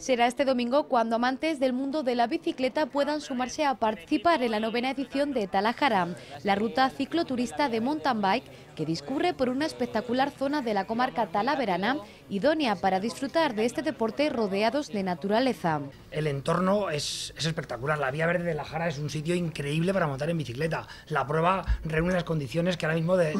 Será este domingo cuando amantes del mundo de la bicicleta puedan sumarse a participar en la novena edición de Talajara, la ruta cicloturista de mountain bike que discurre por una espectacular zona de la comarca talaverana, idónea para disfrutar de este deporte rodeados de naturaleza. El entorno es, espectacular, la Vía Verde de la Jara es un sitio increíble para montar en bicicleta. La prueba reúne las condiciones que ahora mismo eh,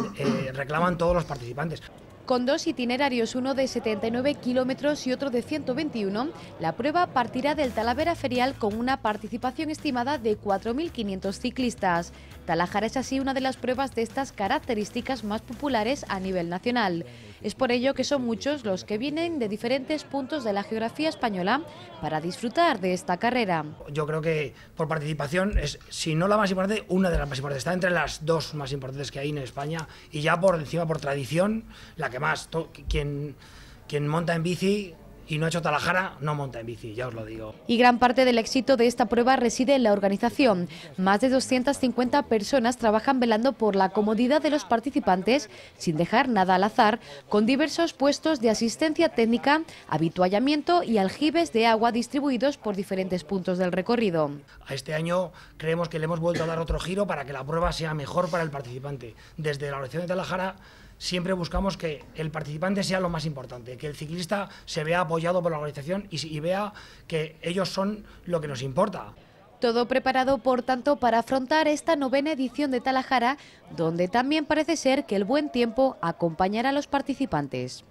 reclaman todos los participantes. Con dos itinerarios, uno de 79 kilómetros y otro de 121, la prueba partirá del Talavera Ferial con una participación estimada de 4.500 ciclistas. Talajara es así una de las pruebas de estas características más populares a nivel nacional. Es por ello que son muchos los que vienen de diferentes puntos de la geografía española para disfrutar de esta carrera. Yo creo que por participación es, si no la más importante, una de las más importantes. Está entre las dos más importantes que hay en España y ya por encima, por tradición, la que además, quien, quien monta en bici y no ha hecho talajara, no monta en bici, ya os lo digo. Y gran parte del éxito de esta prueba reside en la organización. Más de 250 personas trabajan velando por la comodidad de los participantes, sin dejar nada al azar, con diversos puestos de asistencia técnica, habituallamiento y aljibes de agua distribuidos por diferentes puntos del recorrido. A este año creemos que le hemos vuelto a dar otro giro para que la prueba sea mejor para el participante. Desde la organización de talajara siempre buscamos que el participante sea lo más importante, que el ciclista se vea apoyado por la organización y, vea que ellos son lo que nos importa. Todo preparado, por tanto, para afrontar esta novena edición de Talajara, donde también parece ser que el buen tiempo acompañará a los participantes.